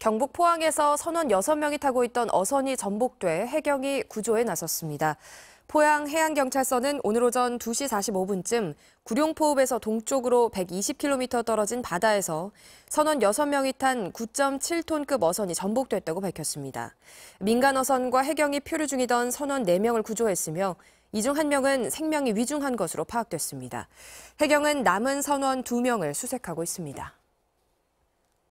경북 포항에서 선원 6명이 타고 있던 어선이 전복돼 해경이 구조에 나섰습니다. 포항해양경찰서는 오늘 오전 2시 45분쯤 구룡포읍에서 동쪽으로 120km 떨어진 바다에서 선원 6명이 탄 9.7톤급 어선이 전복됐다고 밝혔습니다. 민간 어선과 해경이 표류 중이던 선원 4명을 구조했으며 이 중 1명은 생명이 위중한 것으로 파악됐습니다. 해경은 남은 선원 2명을 수색하고 있습니다.